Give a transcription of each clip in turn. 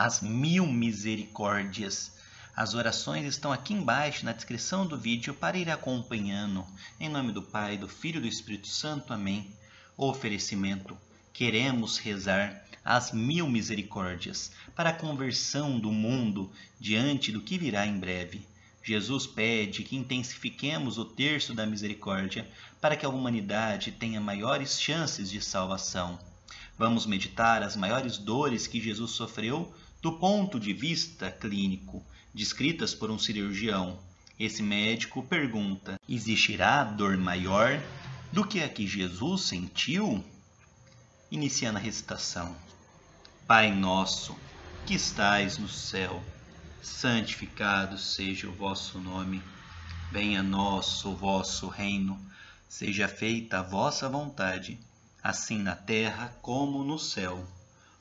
as mil misericórdias. As orações estão aqui embaixo na descrição do vídeo para ir acompanhando. Em nome do Pai, do Filho e do Espírito Santo. Amém. Oferecimento. Queremos rezar as mil misericórdias para a conversão do mundo diante do que virá em breve. Jesus pede que intensifiquemos o terço da misericórdia para que a humanidade tenha maiores chances de salvação. Vamos meditar as maiores dores que Jesus sofreu do ponto de vista clínico, descritas por um cirurgião, esse médico pergunta: existirá dor maior do que a que Jesus sentiu? Iniciando a recitação: Pai nosso, que estais no céu, santificado seja o vosso nome. Venha a nós o vosso reino. Seja feita a vossa vontade, assim na terra como no céu.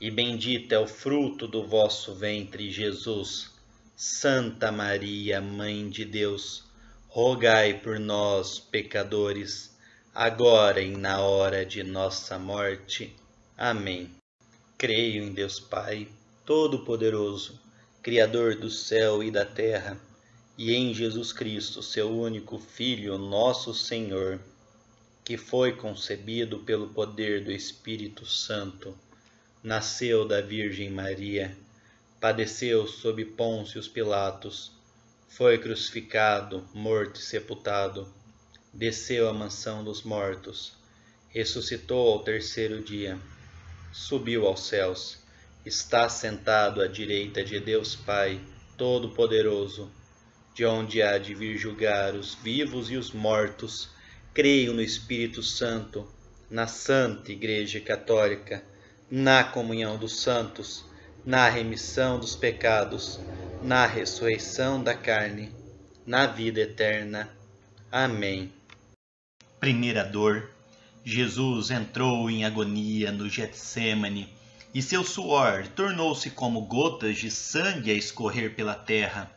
e bendito é o fruto do vosso ventre, Jesus. Santa Maria, Mãe de Deus, rogai por nós, pecadores, agora e na hora de nossa morte. Amém. Creio em Deus Pai, Todo-Poderoso, Criador do céu e da terra, e em Jesus Cristo, seu único Filho, nosso Senhor, que foi concebido pelo poder do Espírito Santo nasceu da Virgem Maria, padeceu sob Pôncio Pilatos, foi crucificado, morto e sepultado, desceu à mansão dos mortos, ressuscitou ao terceiro dia, subiu aos céus, está sentado à direita de Deus Pai, Todo-Poderoso, de onde há de vir julgar os vivos e os mortos. Creio no Espírito Santo, na Santa Igreja Católica na comunhão dos santos, na remissão dos pecados, na ressurreição da carne, na vida eterna. Amém. Primeira dor. Jesus entrou em agonia no Getsemane, e seu suor tornou-se como gotas de sangue a escorrer pela terra.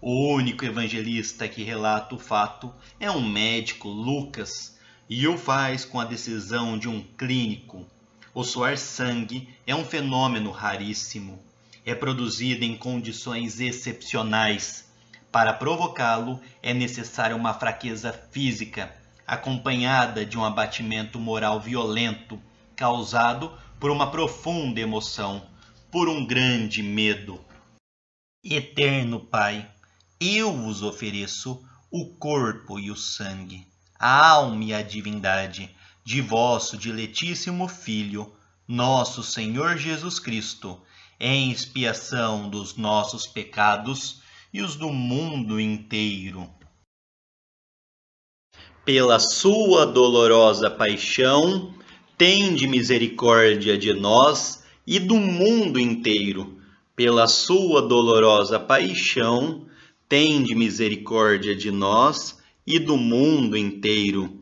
O único evangelista que relata o fato é um médico, Lucas, e o faz com a decisão de um clínico, o suar sangue é um fenômeno raríssimo. É produzido em condições excepcionais. Para provocá-lo, é necessária uma fraqueza física, acompanhada de um abatimento moral violento, causado por uma profunda emoção, por um grande medo. Eterno Pai, eu vos ofereço o corpo e o sangue, a alma e a divindade de vosso diletíssimo Filho, nosso Senhor Jesus Cristo, em expiação dos nossos pecados e os do mundo inteiro. Pela sua dolorosa paixão, tende misericórdia de nós e do mundo inteiro. Pela sua dolorosa paixão, tende misericórdia de nós e do mundo inteiro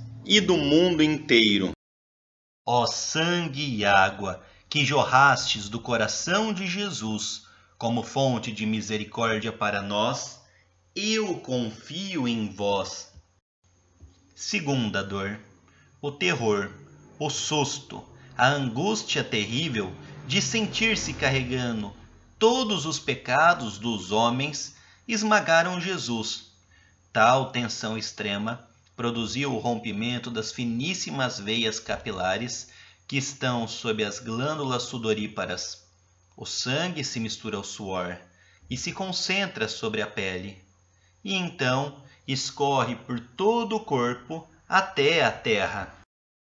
e do mundo inteiro. Ó sangue e água, que jorrastes do coração de Jesus como fonte de misericórdia para nós, eu confio em vós. Segunda dor, o terror, o susto, a angústia terrível de sentir-se carregando todos os pecados dos homens esmagaram Jesus. Tal tensão extrema produziu o rompimento das finíssimas veias capilares que estão sob as glândulas sudoríparas. O sangue se mistura ao suor e se concentra sobre a pele, e então escorre por todo o corpo até a terra.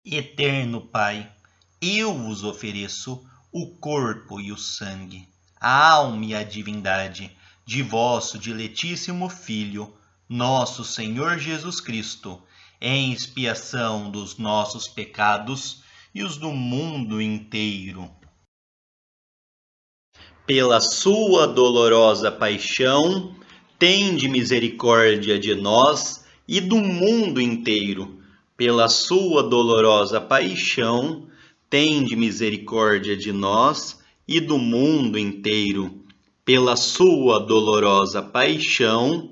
Eterno Pai, eu vos ofereço o corpo e o sangue, a alma e a divindade de vosso diletíssimo Filho nosso Senhor Jesus Cristo, em expiação dos nossos pecados e os do mundo inteiro. Pela sua dolorosa paixão, tende misericórdia de nós e do mundo inteiro. Pela sua dolorosa paixão, tende misericórdia de nós e do mundo inteiro. Pela sua dolorosa paixão,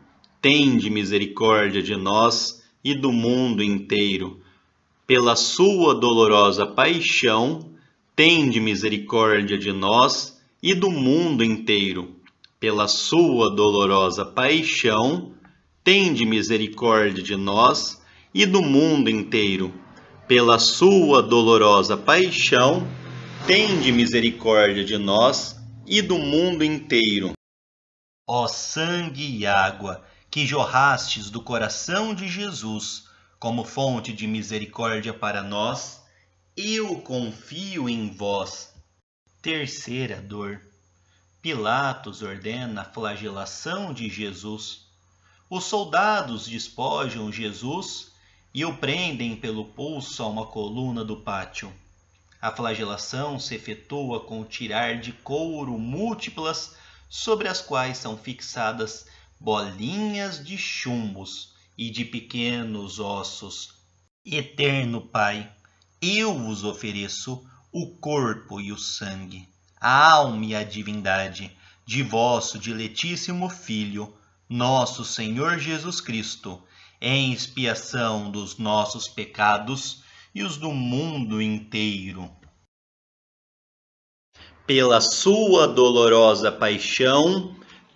tende misericórdia de nós e do mundo inteiro. Pela sua dolorosa paixão, tende misericórdia de nós e do mundo inteiro. Pela sua dolorosa paixão, tende misericórdia de nós e do mundo inteiro. Pela sua dolorosa paixão, tende misericórdia de nós e do mundo inteiro. Ó sangue e água, que jorrastes do coração de Jesus como fonte de misericórdia para nós, eu confio em vós. Terceira dor. Pilatos ordena a flagelação de Jesus. Os soldados despojam Jesus e o prendem pelo pulso a uma coluna do pátio. A flagelação se efetua com tirar de couro múltiplas sobre as quais são fixadas bolinhas de chumbos e de pequenos ossos. Eterno Pai, eu vos ofereço o corpo e o sangue, a alma e a divindade de vosso diletíssimo Filho, nosso Senhor Jesus Cristo, em expiação dos nossos pecados e os do mundo inteiro. Pela sua dolorosa paixão,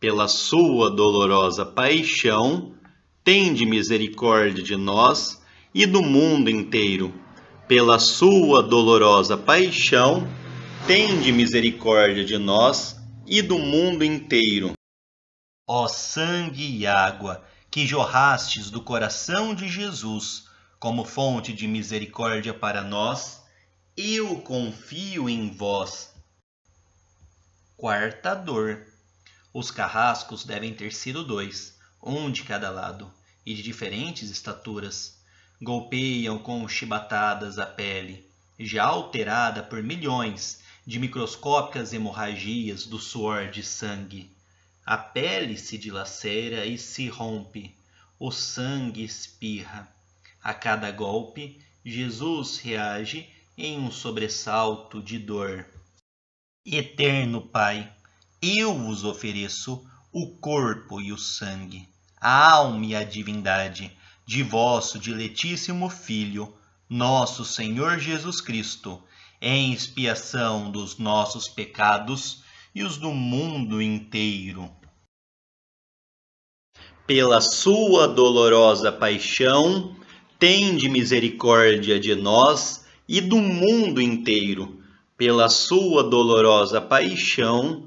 pela sua dolorosa paixão, tende misericórdia de nós e do mundo inteiro. Pela sua dolorosa paixão, tende misericórdia de nós e do mundo inteiro. Ó sangue e água, que jorrastes do coração de Jesus, como fonte de misericórdia para nós, eu confio em vós. Quarta dor. Os carrascos devem ter sido dois, um de cada lado, e de diferentes estaturas. Golpeiam com chibatadas a pele, já alterada por milhões de microscópicas hemorragias do suor de sangue. A pele se dilacera e se rompe, o sangue espirra. A cada golpe, Jesus reage em um sobressalto de dor. Eterno Pai, eu vos ofereço o corpo e o sangue, a alma e a divindade de vosso diletíssimo Filho, nosso Senhor Jesus Cristo, em expiação dos nossos pecados e os do mundo inteiro. Pela sua dolorosa paixão, tende misericórdia de nós e do mundo inteiro. Pela sua dolorosa paixão,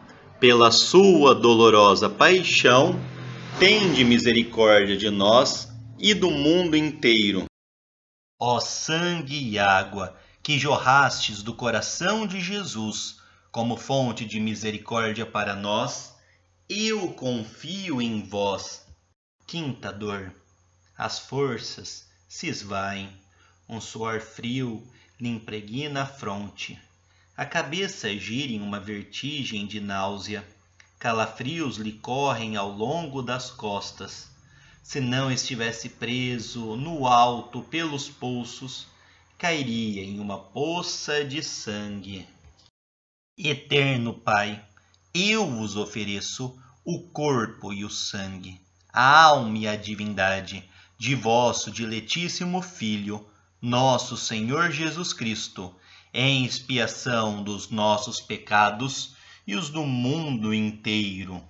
pela sua dolorosa paixão, tende misericórdia de nós e do mundo inteiro. Ó sangue e água, que jorrastes do coração de Jesus como fonte de misericórdia para nós, eu confio em vós. Quinta dor. As forças se esvaem, um suor frio lhe impregna a fronte. A cabeça gira em uma vertigem de náusea. Calafrios lhe correm ao longo das costas. Se não estivesse preso no alto pelos pulsos, cairia em uma poça de sangue. Eterno Pai, eu vos ofereço o corpo e o sangue, a alma e a divindade de vosso diletíssimo Filho, nosso Senhor Jesus Cristo em expiação dos nossos pecados e os do mundo inteiro.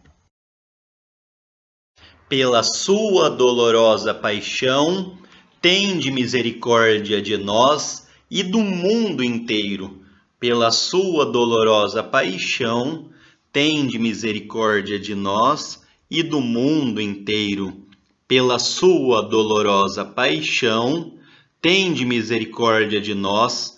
Pela sua dolorosa paixão, tende misericórdia de nós e do mundo inteiro. Pela sua dolorosa paixão, tende misericórdia de nós e do mundo inteiro. Pela sua dolorosa paixão, tende misericórdia de nós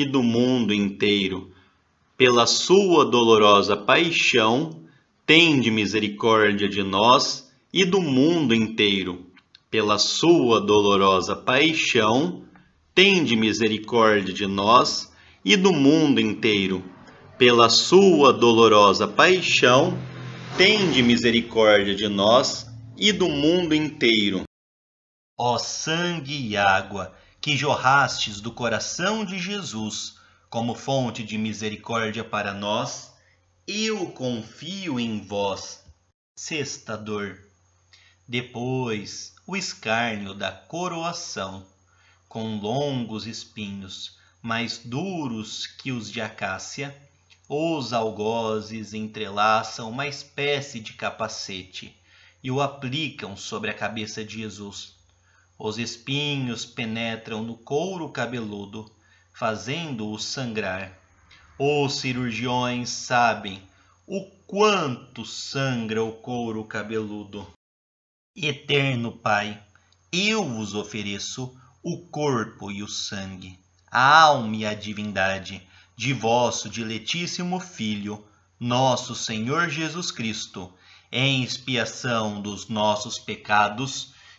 e do mundo inteiro. Pela sua dolorosa paixão, tende misericórdia de nós e do mundo inteiro. Pela sua dolorosa paixão, tende misericórdia de nós e do mundo inteiro. Pela sua dolorosa paixão, tende misericórdia de nós e do mundo inteiro. Ó sangue e água, que jorrastes do coração de Jesus como fonte de misericórdia para nós, eu confio em vós. Sexta dor. Depois, o escárnio da coroação, com longos espinhos, mais duros que os de acácia, os algozes entrelaçam uma espécie de capacete e o aplicam sobre a cabeça de Jesus os espinhos penetram no couro cabeludo, fazendo-o sangrar. Os cirurgiões sabem o quanto sangra o couro cabeludo. Eterno Pai, eu vos ofereço o corpo e o sangue, a alma e a divindade de vosso diletíssimo Filho, nosso Senhor Jesus Cristo, em expiação dos nossos pecados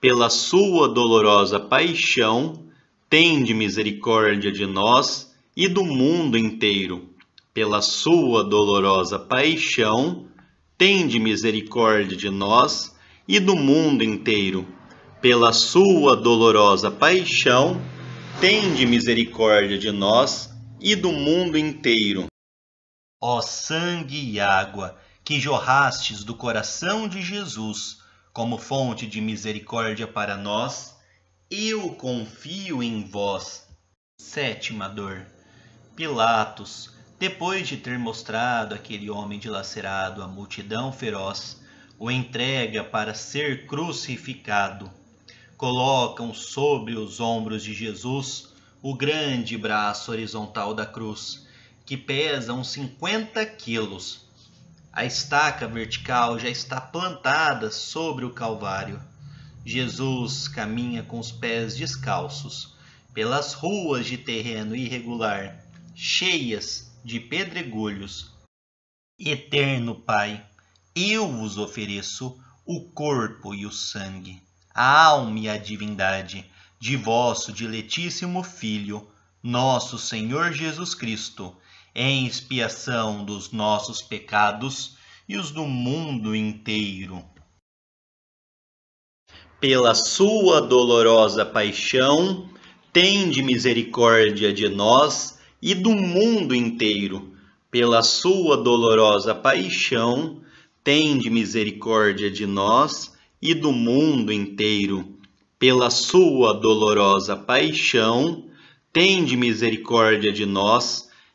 pela sua dolorosa paixão, tende misericórdia de nós e do mundo inteiro. Pela sua dolorosa paixão, tende misericórdia de nós e do mundo inteiro. Pela sua dolorosa paixão, tende misericórdia de nós e do mundo inteiro. Ó sangue e água que jorrastes do coração de Jesus, como fonte de misericórdia para nós, eu confio em vós. Sétima dor. Pilatos, depois de ter mostrado aquele homem dilacerado à multidão feroz, o entrega para ser crucificado. Colocam sobre os ombros de Jesus o grande braço horizontal da cruz, que pesa uns 50 quilos a estaca vertical já está plantada sobre o Calvário. Jesus caminha com os pés descalços pelas ruas de terreno irregular, cheias de pedregulhos. Eterno Pai, eu vos ofereço o corpo e o sangue, a alma e a divindade de vosso diletíssimo Filho, nosso Senhor Jesus Cristo em expiação dos nossos pecados e os do mundo inteiro. Pela sua dolorosa paixão, tende misericórdia de nós e do mundo inteiro. Pela sua dolorosa paixão, tende misericórdia de nós e do mundo inteiro. Pela sua dolorosa paixão, tende misericórdia de nós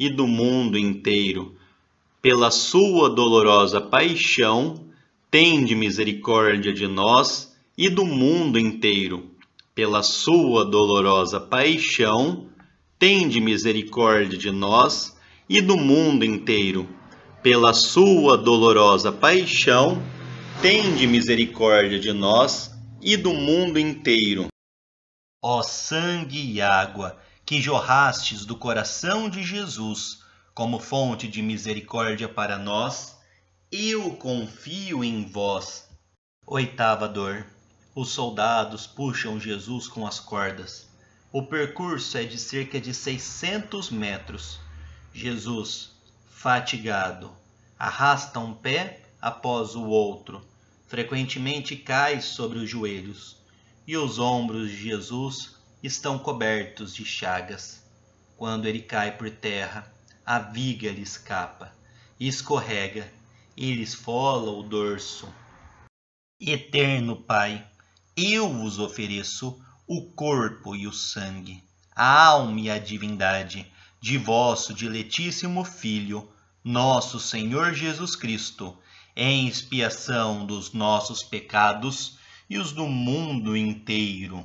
e do mundo inteiro. Pela sua dolorosa paixão, tende misericórdia de nós e do mundo inteiro. Pela sua dolorosa paixão, tende misericórdia de nós e do mundo inteiro. Pela sua dolorosa paixão, tende misericórdia de nós e do mundo inteiro. Ó sangue e água, que jorrastes do coração de Jesus como fonte de misericórdia para nós, eu confio em vós. Oitava dor. Os soldados puxam Jesus com as cordas. O percurso é de cerca de 600 metros. Jesus, fatigado, arrasta um pé após o outro. Frequentemente cai sobre os joelhos. E os ombros de Jesus estão cobertos de chagas. Quando ele cai por terra, a viga lhe escapa, e escorrega, e lhe esfola o dorso. Eterno Pai, eu vos ofereço o corpo e o sangue, a alma e a divindade de vosso diletíssimo Filho, nosso Senhor Jesus Cristo, em expiação dos nossos pecados e os do mundo inteiro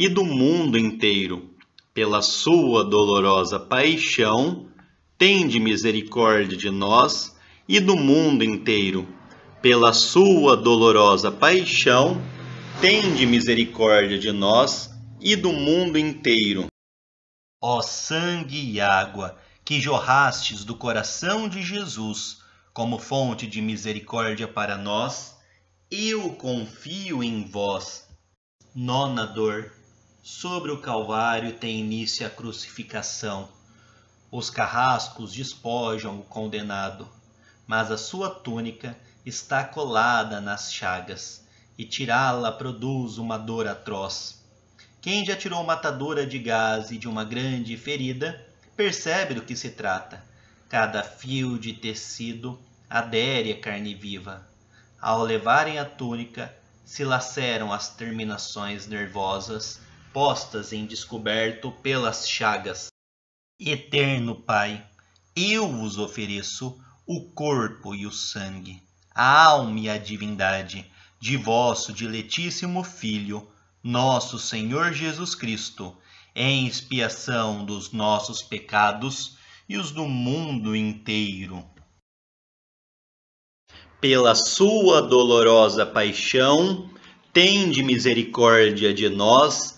e do mundo inteiro. Pela sua dolorosa paixão, tende misericórdia de nós e do mundo inteiro. Pela sua dolorosa paixão, tende misericórdia de nós e do mundo inteiro. Ó sangue e água, que jorrastes do coração de Jesus, como fonte de misericórdia para nós, eu confio em vós. Nona dor. Sobre o Calvário tem início a crucificação. Os carrascos despojam o condenado, mas a sua túnica está colada nas chagas, e tirá-la produz uma dor atroz. Quem já tirou matadora de gás e de uma grande ferida, percebe do que se trata. Cada fio de tecido adere à carne viva. Ao levarem a túnica, se laceram as terminações nervosas postas em descoberto pelas chagas. Eterno Pai, eu vos ofereço o corpo e o sangue, a alma e a divindade de vosso diletíssimo Filho, nosso Senhor Jesus Cristo, em expiação dos nossos pecados e os do mundo inteiro. Pela sua dolorosa paixão, tende misericórdia de nós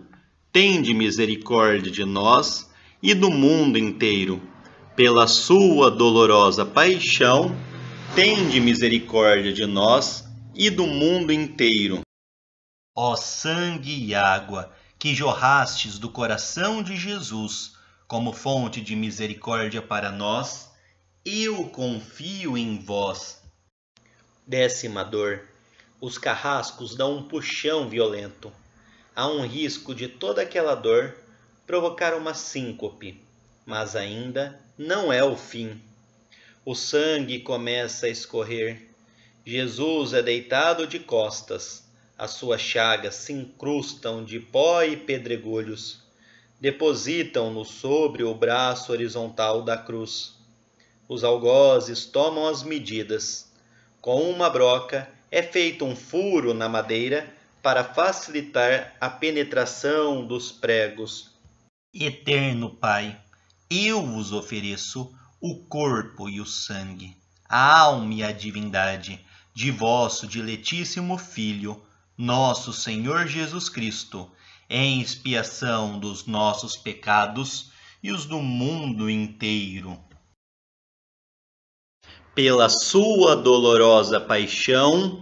tende misericórdia de nós e do mundo inteiro. Pela sua dolorosa paixão, tende misericórdia de nós e do mundo inteiro. Ó sangue e água, que jorrastes do coração de Jesus como fonte de misericórdia para nós, eu confio em vós. Décima dor. Os carrascos dão um puxão violento há um risco de toda aquela dor provocar uma síncope, mas ainda não é o fim. O sangue começa a escorrer. Jesus é deitado de costas. As suas chagas se incrustam de pó e pedregulhos. Depositam-no sobre o braço horizontal da cruz. Os algozes tomam as medidas. Com uma broca é feito um furo na madeira para facilitar a penetração dos pregos. Eterno Pai, eu vos ofereço o corpo e o sangue, a alma e a divindade de vosso diletíssimo Filho, nosso Senhor Jesus Cristo, em expiação dos nossos pecados e os do mundo inteiro. Pela sua dolorosa paixão,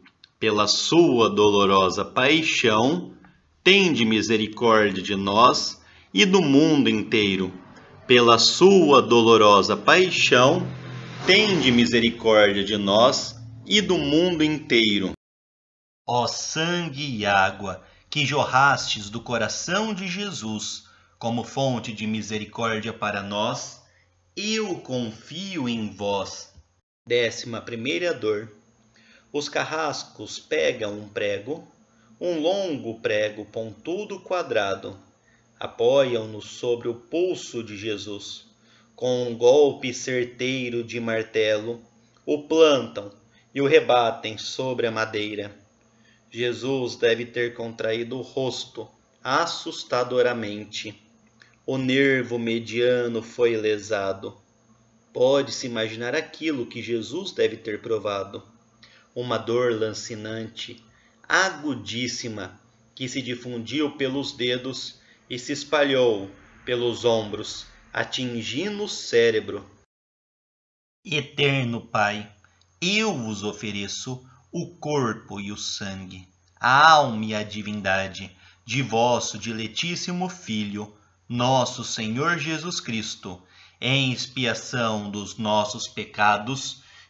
pela sua dolorosa paixão, tende misericórdia de nós e do mundo inteiro. Pela sua dolorosa paixão, tende misericórdia de nós e do mundo inteiro. Ó sangue e água, que jorrastes do coração de Jesus como fonte de misericórdia para nós, eu confio em vós. Décima primeira dor. Os carrascos pegam um prego, um longo prego pontudo quadrado, apoiam-no sobre o pulso de Jesus. Com um golpe certeiro de martelo, o plantam e o rebatem sobre a madeira. Jesus deve ter contraído o rosto assustadoramente. O nervo mediano foi lesado. Pode-se imaginar aquilo que Jesus deve ter provado uma dor lancinante, agudíssima, que se difundiu pelos dedos e se espalhou pelos ombros, atingindo o cérebro. Eterno Pai, eu vos ofereço o corpo e o sangue, a alma e a divindade de vosso diletíssimo Filho, nosso Senhor Jesus Cristo, em expiação dos nossos pecados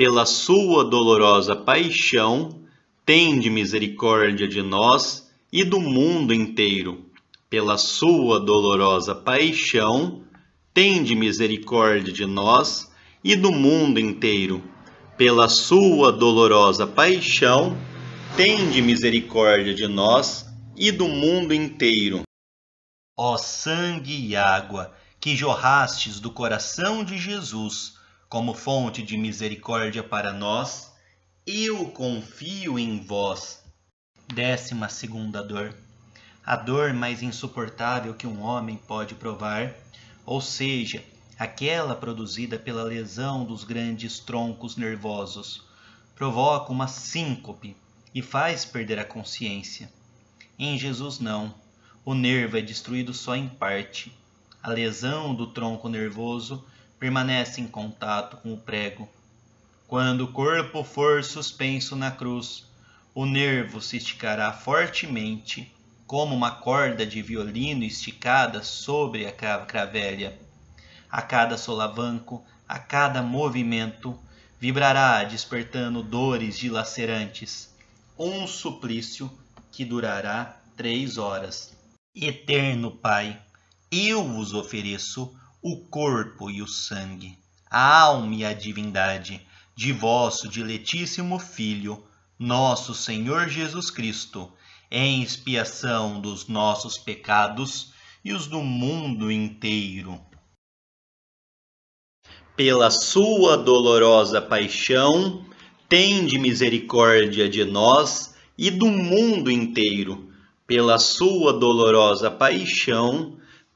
pela sua dolorosa paixão, tende misericórdia de nós e do mundo inteiro. Pela sua dolorosa paixão, tende misericórdia de nós e do mundo inteiro. Pela sua dolorosa paixão, tende misericórdia de nós e do mundo inteiro. Ó sangue e água que jorrastes do coração de Jesus, como fonte de misericórdia para nós, eu confio em vós. Décima segunda dor. A dor mais insuportável que um homem pode provar, ou seja, aquela produzida pela lesão dos grandes troncos nervosos, provoca uma síncope e faz perder a consciência. Em Jesus, não. O nervo é destruído só em parte. A lesão do tronco nervoso permanece em contato com o prego. Quando o corpo for suspenso na cruz, o nervo se esticará fortemente, como uma corda de violino esticada sobre a cravelha. A cada solavanco, a cada movimento, vibrará despertando dores dilacerantes, um suplício que durará três horas. Eterno Pai, eu vos ofereço o corpo e o sangue, a alma e a divindade de vosso diletíssimo Filho, nosso Senhor Jesus Cristo, em expiação dos nossos pecados e os do mundo inteiro. Pela sua dolorosa paixão, tende misericórdia de nós e do mundo inteiro. Pela sua dolorosa paixão,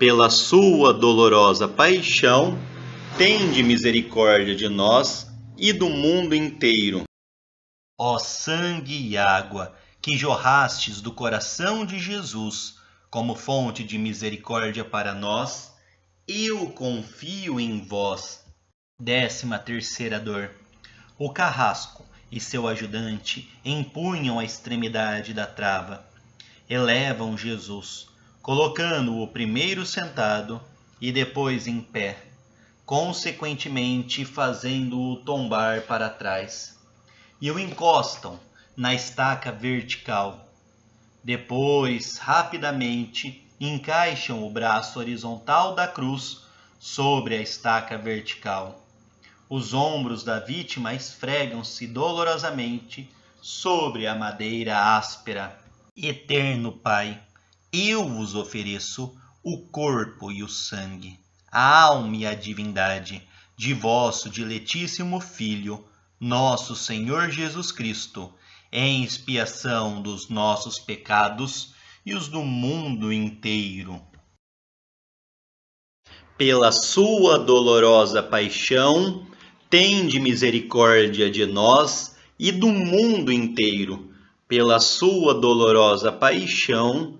pela sua dolorosa paixão, tende misericórdia de nós e do mundo inteiro. Ó sangue e água, que jorrastes do coração de Jesus, como fonte de misericórdia para nós, eu confio em vós. Décima terceira dor. O carrasco e seu ajudante empunham a extremidade da trava. Elevam Jesus colocando-o primeiro sentado e depois em pé, consequentemente fazendo-o tombar para trás, e o encostam na estaca vertical. Depois, rapidamente, encaixam o braço horizontal da cruz sobre a estaca vertical. Os ombros da vítima esfregam-se dolorosamente sobre a madeira áspera. Eterno Pai, eu vos ofereço o corpo e o sangue, a alma e a divindade de vosso diletíssimo Filho, nosso Senhor Jesus Cristo, em expiação dos nossos pecados e os do mundo inteiro. Pela sua dolorosa paixão, tende misericórdia de nós e do mundo inteiro. Pela sua dolorosa paixão,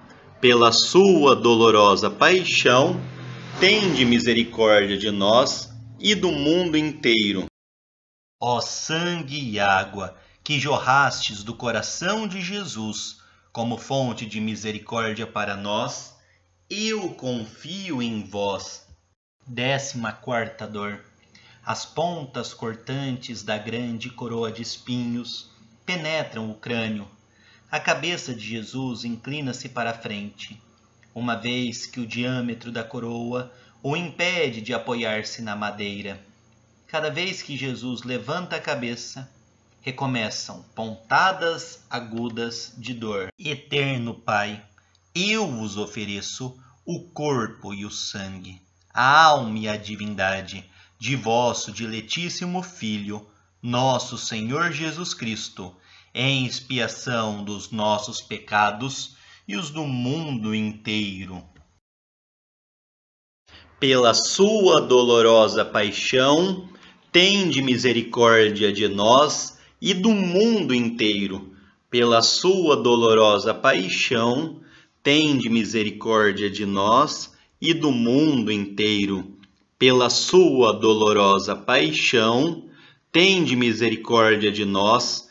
pela sua dolorosa paixão, tende misericórdia de nós e do mundo inteiro. Ó sangue e água, que jorrastes do coração de Jesus como fonte de misericórdia para nós, eu confio em vós. Décima quarta dor. As pontas cortantes da grande coroa de espinhos penetram o crânio, a cabeça de Jesus inclina-se para a frente, uma vez que o diâmetro da coroa o impede de apoiar-se na madeira. Cada vez que Jesus levanta a cabeça, recomeçam pontadas agudas de dor. Eterno Pai, eu vos ofereço o corpo e o sangue, a alma e a divindade de vosso diletíssimo Filho, nosso Senhor Jesus Cristo em expiação dos nossos pecados e os do mundo inteiro. Pela sua dolorosa paixão, tende misericórdia de nós e do mundo inteiro. Pela sua dolorosa paixão, tende misericórdia de nós e do mundo inteiro. Pela sua dolorosa paixão, tende misericórdia de nós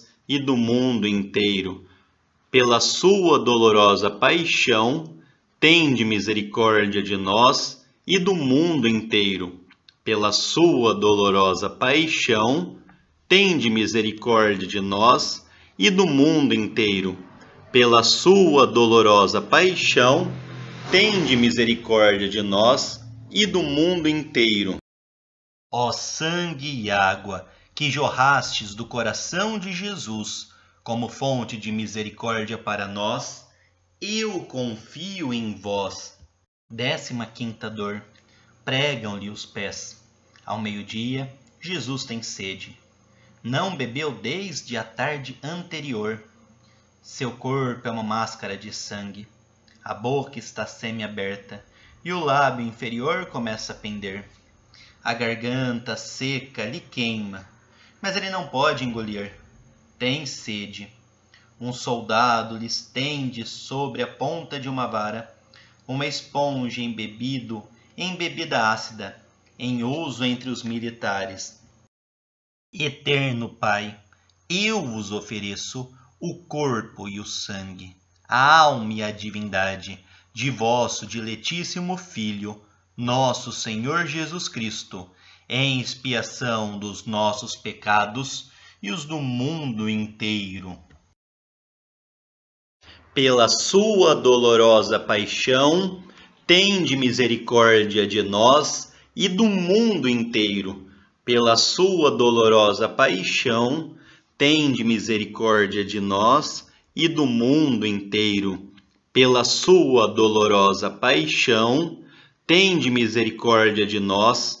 e do mundo inteiro. Pela sua dolorosa paixão, tende misericórdia de nós e do mundo inteiro. Pela sua dolorosa paixão, tende misericórdia de nós e do mundo inteiro. Pela sua dolorosa paixão, tende misericórdia de nós e do mundo inteiro. Ó sangue e água, que jorrastes do coração de Jesus como fonte de misericórdia para nós, eu confio em vós. Décima quinta dor. Pregam-lhe os pés. Ao meio-dia, Jesus tem sede. Não bebeu desde a tarde anterior. Seu corpo é uma máscara de sangue. A boca está semi-aberta e o lábio inferior começa a pender. A garganta seca lhe queima mas ele não pode engolir. Tem sede. Um soldado lhe estende sobre a ponta de uma vara uma esponja embebido em bebida ácida, em uso entre os militares. Eterno Pai, eu vos ofereço o corpo e o sangue, a alma e a divindade de vosso diletíssimo Filho, nosso Senhor Jesus Cristo, em expiação dos nossos pecados e os do mundo inteiro. Pela sua dolorosa paixão, tende misericórdia de nós e do mundo inteiro. Pela sua dolorosa paixão, tende misericórdia de nós e do mundo inteiro. Pela sua dolorosa paixão, tende misericórdia de nós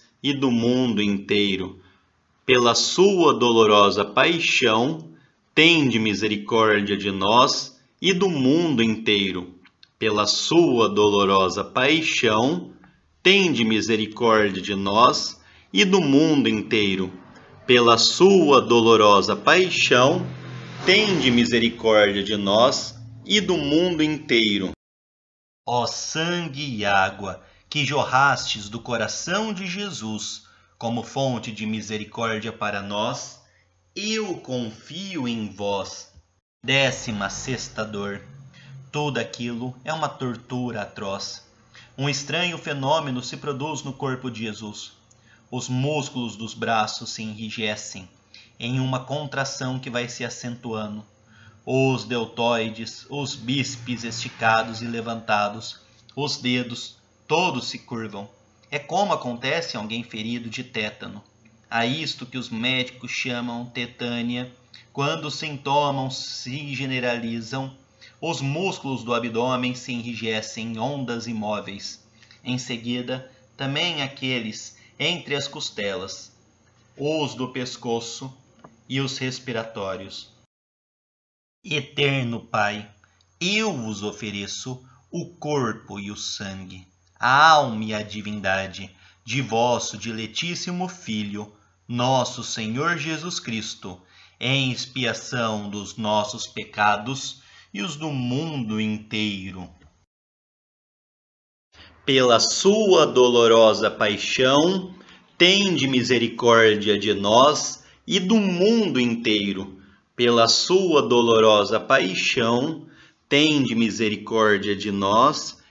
e do mundo inteiro. Pela sua dolorosa paixão, tende misericórdia de nós e do mundo inteiro. Pela sua dolorosa paixão, tende misericórdia de nós e do mundo inteiro. Pela sua dolorosa paixão, tende misericórdia de nós e do mundo inteiro. Ó sangue e água, que jorrastes do coração de Jesus como fonte de misericórdia para nós, eu confio em vós. Décima sexta dor. Tudo aquilo é uma tortura atroz. Um estranho fenômeno se produz no corpo de Jesus. Os músculos dos braços se enrijecem em uma contração que vai se acentuando. Os deltoides, os bíceps esticados e levantados, os dedos, Todos se curvam. É como acontece a alguém ferido de tétano. A isto que os médicos chamam tetânia. Quando os sintomas se generalizam, os músculos do abdômen se enrijecem em ondas imóveis. Em seguida, também aqueles entre as costelas, os do pescoço e os respiratórios. Eterno Pai, eu vos ofereço o corpo e o sangue a alma e a divindade de vosso diletíssimo Filho, nosso Senhor Jesus Cristo, em expiação dos nossos pecados e os do mundo inteiro. Pela sua dolorosa paixão, tende misericórdia de nós e do mundo inteiro. Pela sua dolorosa paixão, tende misericórdia de nós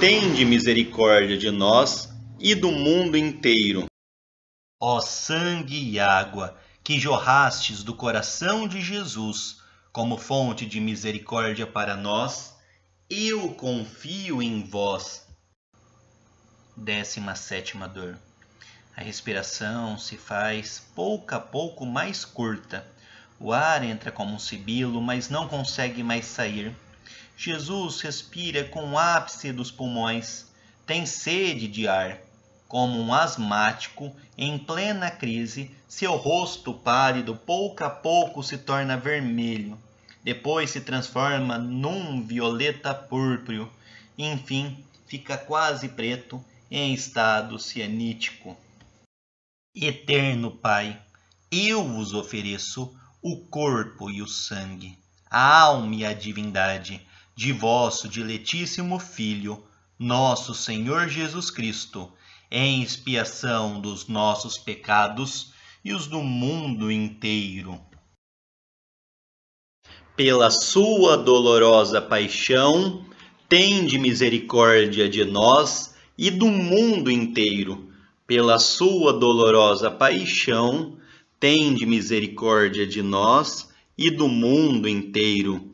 tende misericórdia de nós e do mundo inteiro. Ó sangue e água, que jorrastes do coração de Jesus como fonte de misericórdia para nós, eu confio em vós. 17 dor. A respiração se faz pouco a pouco mais curta. O ar entra como um sibilo, mas não consegue mais sair. Jesus respira com o ápice dos pulmões, tem sede de ar. Como um asmático, em plena crise, seu rosto pálido pouco a pouco se torna vermelho, depois se transforma num violeta púrpuro, enfim, fica quase preto em estado cianítico. Eterno Pai, eu vos ofereço o corpo e o sangue, a alma e a divindade de vosso diletíssimo Filho, nosso Senhor Jesus Cristo, em expiação dos nossos pecados e os do mundo inteiro. Pela sua dolorosa paixão, tende misericórdia de nós e do mundo inteiro. Pela sua dolorosa paixão, tende misericórdia de nós e do mundo inteiro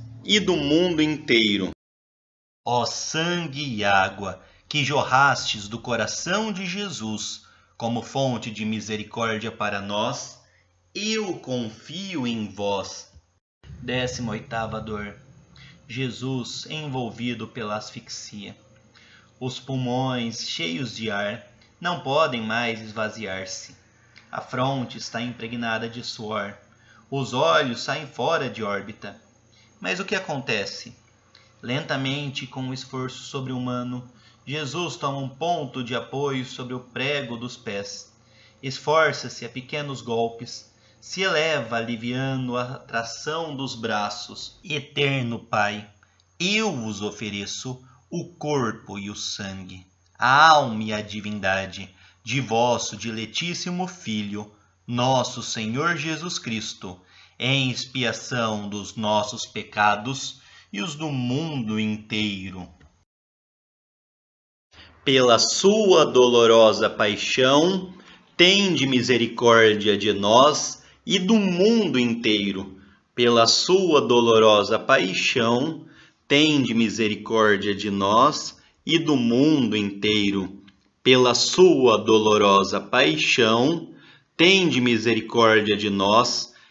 e do mundo inteiro. Ó sangue e água, que jorrastes do coração de Jesus como fonte de misericórdia para nós, eu confio em vós. 18 oitava dor. Jesus envolvido pela asfixia. Os pulmões cheios de ar não podem mais esvaziar-se. A fronte está impregnada de suor. Os olhos saem fora de órbita mas o que acontece? Lentamente, com um esforço sobre-humano, Jesus toma um ponto de apoio sobre o prego dos pés. Esforça-se a pequenos golpes, se eleva aliviando a tração dos braços. Eterno Pai, eu vos ofereço o corpo e o sangue, a alma e a divindade de vosso diletíssimo Filho, nosso Senhor Jesus Cristo em expiação dos nossos pecados e os do mundo inteiro. Pela sua dolorosa paixão, tende misericórdia de nós e do mundo inteiro. Pela sua dolorosa paixão, tende misericórdia de nós e do mundo inteiro. Pela sua dolorosa paixão, tende misericórdia de nós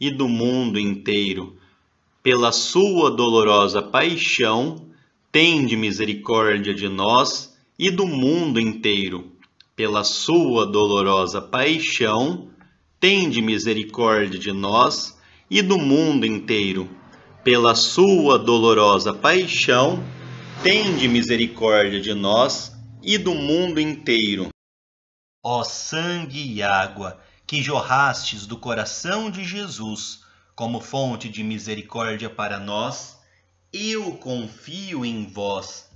e do mundo inteiro. Pela sua dolorosa paixão, tende misericórdia de nós e do mundo inteiro. Pela sua dolorosa paixão, tende misericórdia de nós e do mundo inteiro. Pela sua dolorosa paixão, tende misericórdia de nós e do mundo inteiro. Ó sangue e água, que jorrastes do coração de Jesus como fonte de misericórdia para nós, eu confio em vós.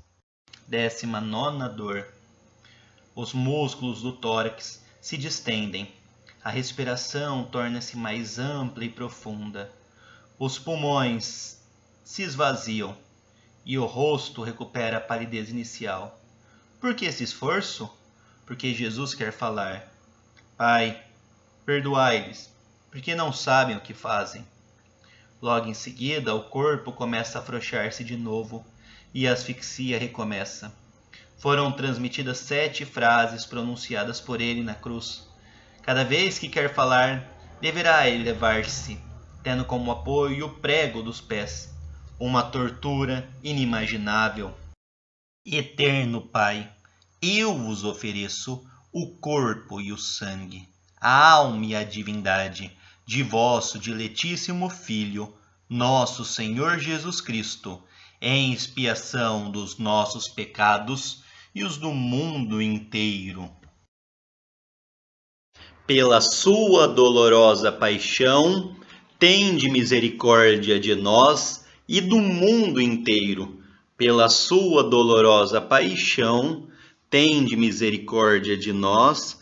Décima nona dor. Os músculos do tórax se distendem. A respiração torna-se mais ampla e profunda. Os pulmões se esvaziam e o rosto recupera a palidez inicial. Por que esse esforço? Porque Jesus quer falar. Pai, Perdoai-lhes, porque não sabem o que fazem. Logo em seguida, o corpo começa a afrouxar-se de novo e a asfixia recomeça. Foram transmitidas sete frases pronunciadas por ele na cruz. Cada vez que quer falar, deverá elevar-se, tendo como apoio o prego dos pés. Uma tortura inimaginável. Eterno Pai, eu vos ofereço o corpo e o sangue a alma e a divindade de vosso diletíssimo Filho, nosso Senhor Jesus Cristo, em expiação dos nossos pecados e os do mundo inteiro. Pela sua dolorosa paixão, tende misericórdia de nós e do mundo inteiro. Pela sua dolorosa paixão, tende misericórdia de nós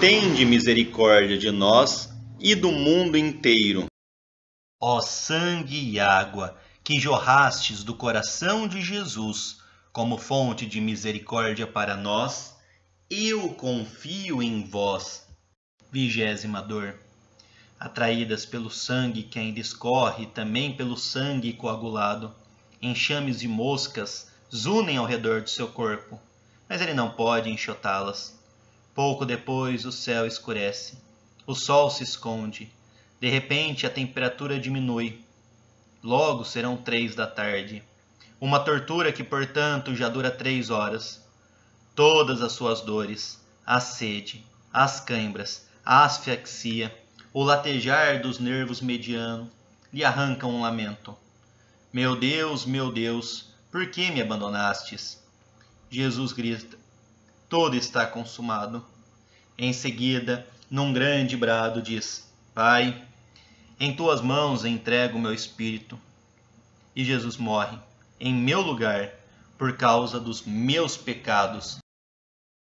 tende misericórdia de nós e do mundo inteiro. Ó sangue e água, que jorrastes do coração de Jesus como fonte de misericórdia para nós, eu confio em vós. Vigésima dor. Atraídas pelo sangue que ainda escorre, também pelo sangue coagulado, enxames e moscas zunem ao redor do seu corpo, mas ele não pode enxotá-las Pouco depois, o céu escurece. O sol se esconde. De repente, a temperatura diminui. Logo serão três da tarde. Uma tortura que, portanto, já dura três horas. Todas as suas dores, a sede, as cãibras, a asfixia, o latejar dos nervos mediano, lhe arrancam um lamento. Meu Deus, meu Deus, por que me abandonastes? Jesus grita, Todo está consumado. Em seguida, num grande brado, diz: Pai, em tuas mãos entrego o meu espírito. E Jesus morre em meu lugar por causa dos meus pecados.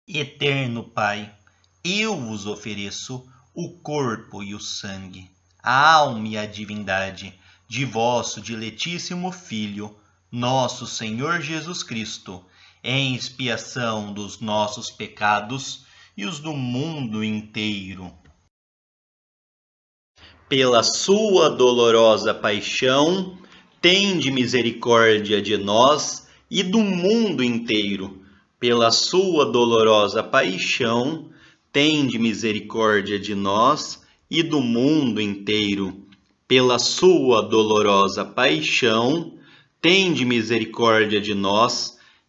Eterno Pai, eu vos ofereço o corpo e o sangue, a alma e a divindade de vosso diletíssimo Filho, nosso Senhor Jesus Cristo em expiação dos nossos pecados e os do mundo inteiro. Pela sua dolorosa paixão, tende misericórdia de nós e do mundo inteiro. Pela sua dolorosa paixão, tende misericórdia de nós e do mundo inteiro. Pela sua dolorosa paixão, tende misericórdia de nós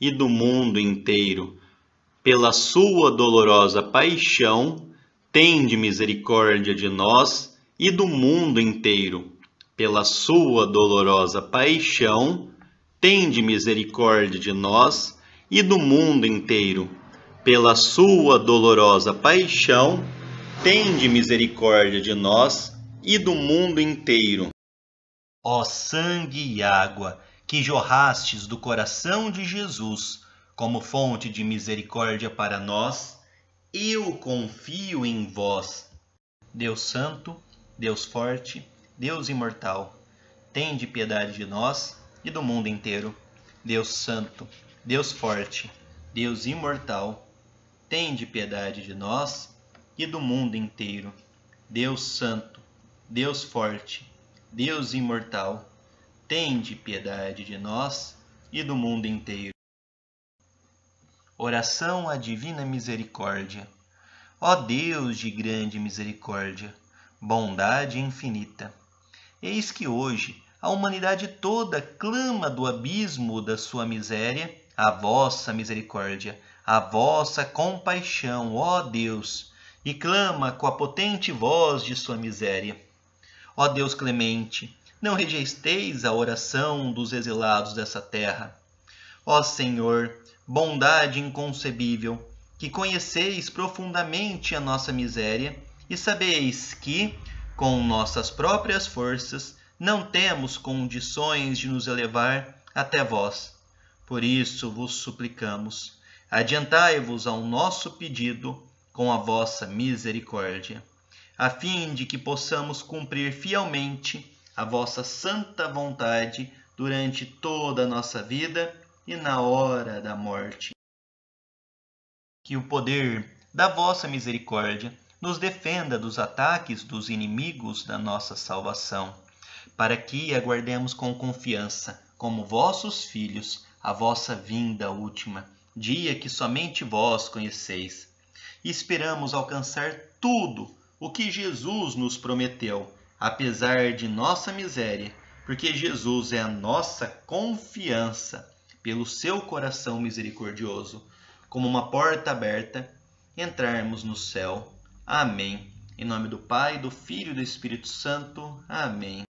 e do mundo inteiro. Pela sua dolorosa paixão, tende misericórdia de nós e do mundo inteiro. Pela sua dolorosa paixão, tende misericórdia de nós e do mundo inteiro. Pela sua dolorosa paixão, tende misericórdia de nós e do mundo inteiro. Ó sangue e água, que jorrastes do coração de Jesus como fonte de misericórdia para nós, eu confio em vós. Deus Santo, Deus Forte, Deus Imortal, tende piedade de nós e do mundo inteiro. Deus Santo, Deus Forte, Deus Imortal, tende piedade de nós e do mundo inteiro. Deus Santo, Deus Forte, Deus Imortal, tende piedade de nós e do mundo inteiro. Oração à Divina Misericórdia. Ó Deus de grande misericórdia, bondade infinita, eis que hoje a humanidade toda clama do abismo da sua miséria a vossa misericórdia, a vossa compaixão, ó Deus, e clama com a potente voz de sua miséria. Ó Deus clemente, não rejeiteis a oração dos exilados dessa terra. Ó Senhor, bondade inconcebível, que conheceis profundamente a nossa miséria e sabeis que, com nossas próprias forças, não temos condições de nos elevar até vós. Por isso vos suplicamos, adiantai-vos ao nosso pedido com a vossa misericórdia, a fim de que possamos cumprir fielmente a vossa santa vontade durante toda a nossa vida e na hora da morte. Que o poder da vossa misericórdia nos defenda dos ataques dos inimigos da nossa salvação, para que aguardemos com confiança, como vossos filhos, a vossa vinda última, dia que somente vós conheceis. E esperamos alcançar tudo o que Jesus nos prometeu apesar de nossa miséria, porque Jesus é a nossa confiança pelo seu coração misericordioso, como uma porta aberta, entrarmos no céu. Amém. Em nome do Pai, do Filho e do Espírito Santo. Amém.